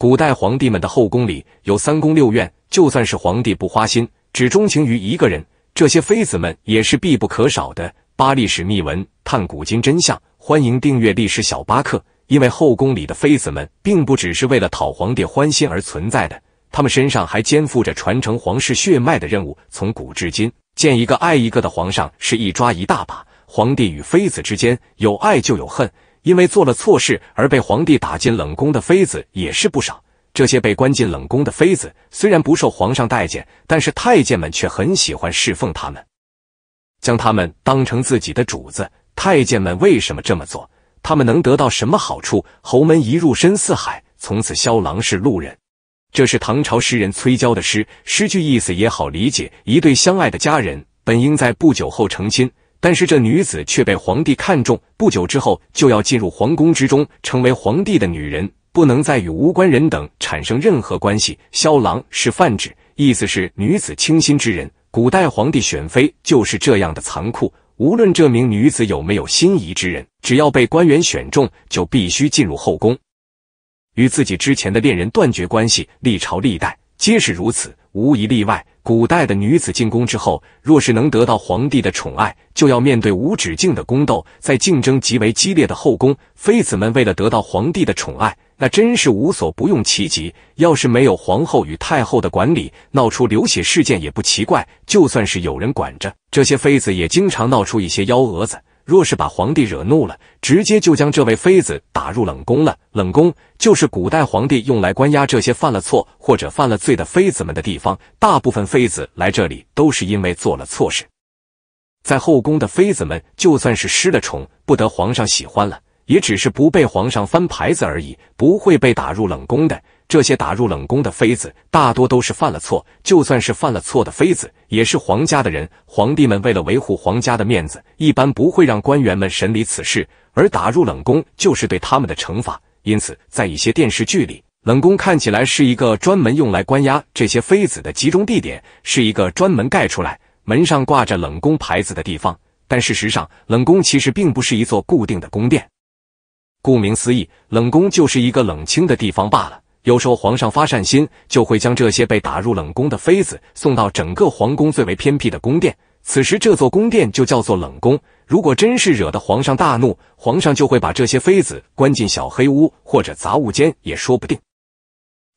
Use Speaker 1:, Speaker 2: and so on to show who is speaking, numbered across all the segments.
Speaker 1: 古代皇帝们的后宫里有三宫六院，就算是皇帝不花心，只钟情于一个人，这些妃子们也是必不可少的。八历史秘闻，探古今真相，欢迎订阅历史小巴克。因为后宫里的妃子们，并不只是为了讨皇帝欢心而存在的，他们身上还肩负着传承皇室血脉的任务。从古至今，见一个爱一个的皇上是一抓一大把，皇帝与妃子之间有爱就有恨。因为做了错事而被皇帝打进冷宫的妃子也是不少。这些被关进冷宫的妃子虽然不受皇上待见，但是太监们却很喜欢侍奉他们，将他们当成自己的主子。太监们为什么这么做？他们能得到什么好处？侯门一入深似海，从此萧郎是路人。这是唐朝诗人崔郊的诗，诗句意思也好理解。一对相爱的家人本应在不久后成亲。但是这女子却被皇帝看中，不久之后就要进入皇宫之中，成为皇帝的女人，不能再与无关人等产生任何关系。萧郎是泛指，意思是女子清心之人。古代皇帝选妃就是这样的残酷，无论这名女子有没有心仪之人，只要被官员选中，就必须进入后宫，与自己之前的恋人断绝关系。历朝历代皆是如此。无一例外，古代的女子进宫之后，若是能得到皇帝的宠爱，就要面对无止境的宫斗。在竞争极为激烈的后宫，妃子们为了得到皇帝的宠爱，那真是无所不用其极。要是没有皇后与太后的管理，闹出流血事件也不奇怪。就算是有人管着，这些妃子也经常闹出一些幺蛾子。若是把皇帝惹怒了，直接就将这位妃子打入冷宫了。冷宫就是古代皇帝用来关押这些犯了错或者犯了罪的妃子们的地方。大部分妃子来这里都是因为做了错事。在后宫的妃子们，就算是失了宠，不得皇上喜欢了，也只是不被皇上翻牌子而已，不会被打入冷宫的。这些打入冷宫的妃子大多都是犯了错，就算是犯了错的妃子，也是皇家的人。皇帝们为了维护皇家的面子，一般不会让官员们审理此事，而打入冷宫就是对他们的惩罚。因此，在一些电视剧里，冷宫看起来是一个专门用来关押这些妃子的集中地点，是一个专门盖出来、门上挂着冷宫牌子的地方。但事实上，冷宫其实并不是一座固定的宫殿。顾名思义，冷宫就是一个冷清的地方罢了。有时候皇上发善心，就会将这些被打入冷宫的妃子送到整个皇宫最为偏僻的宫殿，此时这座宫殿就叫做冷宫。如果真是惹得皇上大怒，皇上就会把这些妃子关进小黑屋或者杂物间，也说不定。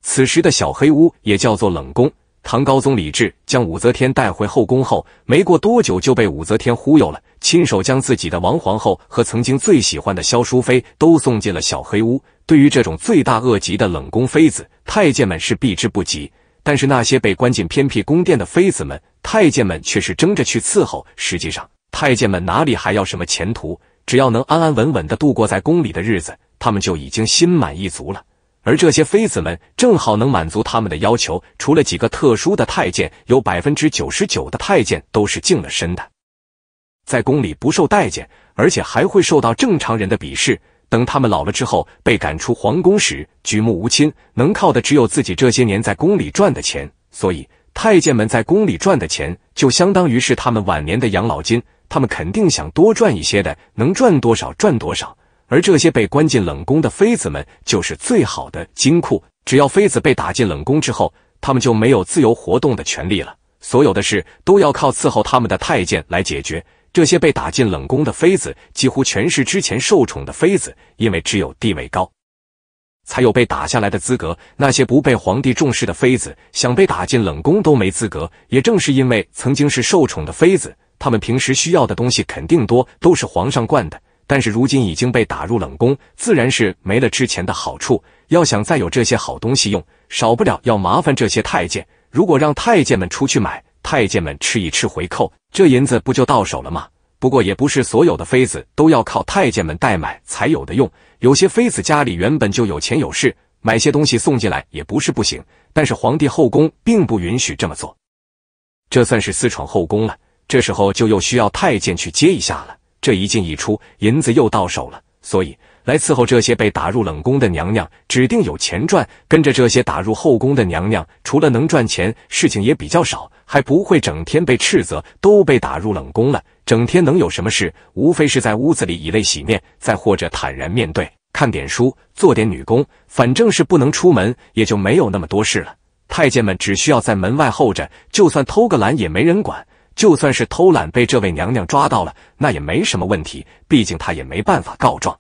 Speaker 1: 此时的小黑屋也叫做冷宫。唐高宗李治将武则天带回后宫后，没过多久就被武则天忽悠了，亲手将自己的王皇后和曾经最喜欢的萧淑妃都送进了小黑屋。对于这种罪大恶极的冷宫妃子，太监们是避之不及；但是那些被关进偏僻宫殿的妃子们，太监们却是争着去伺候。实际上，太监们哪里还要什么前途？只要能安安稳稳地度过在宫里的日子，他们就已经心满意足了。而这些妃子们正好能满足他们的要求。除了几个特殊的太监，有百分之九十九的太监都是净了身的，在宫里不受待见，而且还会受到正常人的鄙视。等他们老了之后被赶出皇宫时，举目无亲，能靠的只有自己这些年在宫里赚的钱。所以，太监们在宫里赚的钱，就相当于是他们晚年的养老金。他们肯定想多赚一些的，能赚多少赚多少。而这些被关进冷宫的妃子们，就是最好的金库。只要妃子被打进冷宫之后，他们就没有自由活动的权利了，所有的事都要靠伺候他们的太监来解决。这些被打进冷宫的妃子，几乎全是之前受宠的妃子，因为只有地位高，才有被打下来的资格。那些不被皇帝重视的妃子，想被打进冷宫都没资格。也正是因为曾经是受宠的妃子，他们平时需要的东西肯定多，都是皇上惯的。但是如今已经被打入冷宫，自然是没了之前的好处。要想再有这些好东西用，少不了要麻烦这些太监。如果让太监们出去买，太监们吃一吃回扣，这银子不就到手了吗？不过也不是所有的妃子都要靠太监们代买才有的用，有些妃子家里原本就有钱有势，买些东西送进来也不是不行。但是皇帝后宫并不允许这么做，这算是私闯后宫了。这时候就又需要太监去接一下了。这一进一出，银子又到手了。所以来伺候这些被打入冷宫的娘娘，指定有钱赚。跟着这些打入后宫的娘娘，除了能赚钱，事情也比较少。还不会整天被斥责，都被打入冷宫了。整天能有什么事？无非是在屋子里以泪洗面，再或者坦然面对，看点书，做点女工。反正是不能出门，也就没有那么多事了。太监们只需要在门外候着，就算偷个懒也没人管。就算是偷懒被这位娘娘抓到了，那也没什么问题，毕竟她也没办法告状。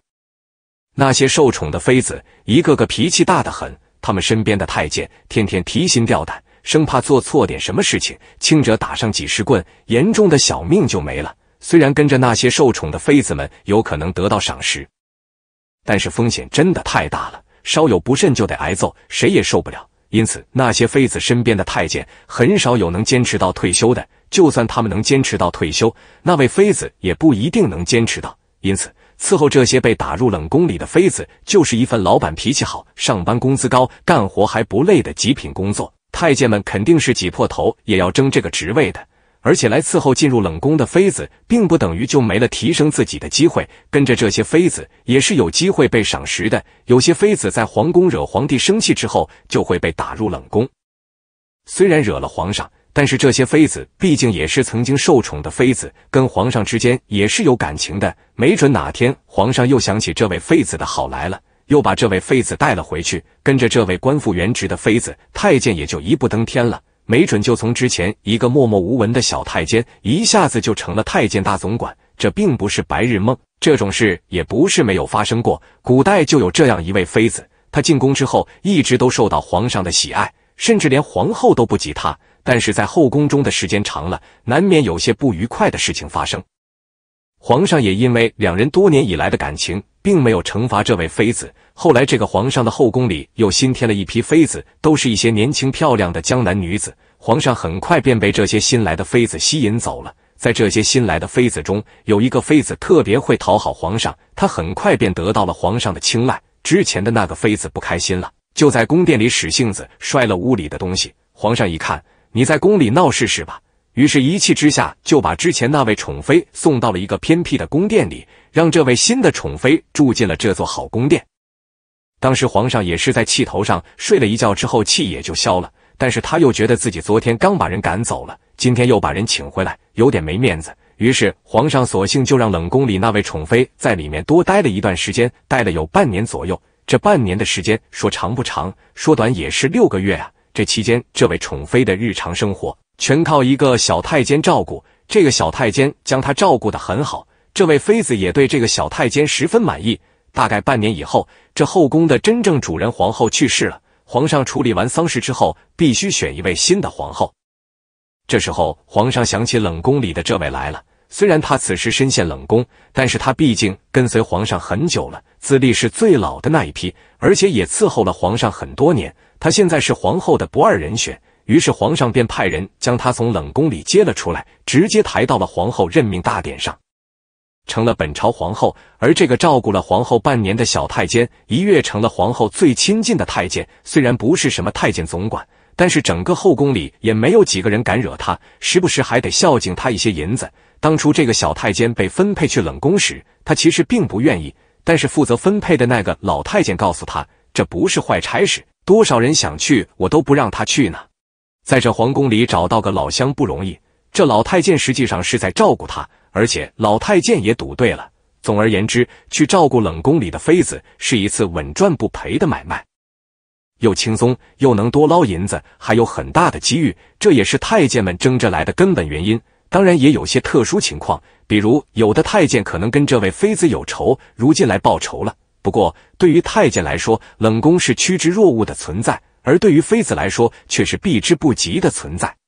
Speaker 1: 那些受宠的妃子，一个个脾气大得很，他们身边的太监天天提心吊胆。生怕做错点什么事情，轻者打上几十棍，严重的小命就没了。虽然跟着那些受宠的妃子们有可能得到赏识，但是风险真的太大了，稍有不慎就得挨揍，谁也受不了。因此，那些妃子身边的太监很少有能坚持到退休的。就算他们能坚持到退休，那位妃子也不一定能坚持到。因此，伺候这些被打入冷宫里的妃子，就是一份老板脾气好、上班工资高、干活还不累的极品工作。太监们肯定是挤破头也要争这个职位的，而且来伺候进入冷宫的妃子，并不等于就没了提升自己的机会。跟着这些妃子，也是有机会被赏识的。有些妃子在皇宫惹皇帝生气之后，就会被打入冷宫。虽然惹了皇上，但是这些妃子毕竟也是曾经受宠的妃子，跟皇上之间也是有感情的。没准哪天皇上又想起这位妃子的好来了。又把这位妃子带了回去，跟着这位官复原职的妃子，太监也就一步登天了。没准就从之前一个默默无闻的小太监，一下子就成了太监大总管。这并不是白日梦，这种事也不是没有发生过。古代就有这样一位妃子，她进宫之后一直都受到皇上的喜爱，甚至连皇后都不及她。但是在后宫中的时间长了，难免有些不愉快的事情发生。皇上也因为两人多年以来的感情。并没有惩罚这位妃子。后来，这个皇上的后宫里又新添了一批妃子，都是一些年轻漂亮的江南女子。皇上很快便被这些新来的妃子吸引走了。在这些新来的妃子中，有一个妃子特别会讨好皇上，她很快便得到了皇上的青睐。之前的那个妃子不开心了，就在宫殿里使性子，摔了屋里的东西。皇上一看，你在宫里闹事是吧？于是，一气之下就把之前那位宠妃送到了一个偏僻的宫殿里，让这位新的宠妃住进了这座好宫殿。当时皇上也是在气头上，睡了一觉之后气也就消了。但是他又觉得自己昨天刚把人赶走了，今天又把人请回来，有点没面子。于是皇上索性就让冷宫里那位宠妃在里面多待了一段时间，待了有半年左右。这半年的时间，说长不长，说短也是六个月啊。这期间，这位宠妃的日常生活。全靠一个小太监照顾，这个小太监将他照顾得很好，这位妃子也对这个小太监十分满意。大概半年以后，这后宫的真正主人皇后去世了，皇上处理完丧事之后，必须选一位新的皇后。这时候，皇上想起冷宫里的这位来了。虽然他此时身陷冷宫，但是他毕竟跟随皇上很久了，资历是最老的那一批，而且也伺候了皇上很多年，他现在是皇后的不二人选。于是皇上便派人将他从冷宫里接了出来，直接抬到了皇后任命大典上，成了本朝皇后。而这个照顾了皇后半年的小太监，一跃成了皇后最亲近的太监。虽然不是什么太监总管，但是整个后宫里也没有几个人敢惹他。时不时还得孝敬他一些银子。当初这个小太监被分配去冷宫时，他其实并不愿意，但是负责分配的那个老太监告诉他，这不是坏差事，多少人想去我都不让他去呢。在这皇宫里找到个老乡不容易，这老太监实际上是在照顾他，而且老太监也赌对了。总而言之，去照顾冷宫里的妃子是一次稳赚不赔的买卖，又轻松，又能多捞银子，还有很大的机遇，这也是太监们争着来的根本原因。当然，也有些特殊情况，比如有的太监可能跟这位妃子有仇，如今来报仇了。不过，对于太监来说，冷宫是趋之若鹜的存在。而对于妃子来说，却是避之不及的存在。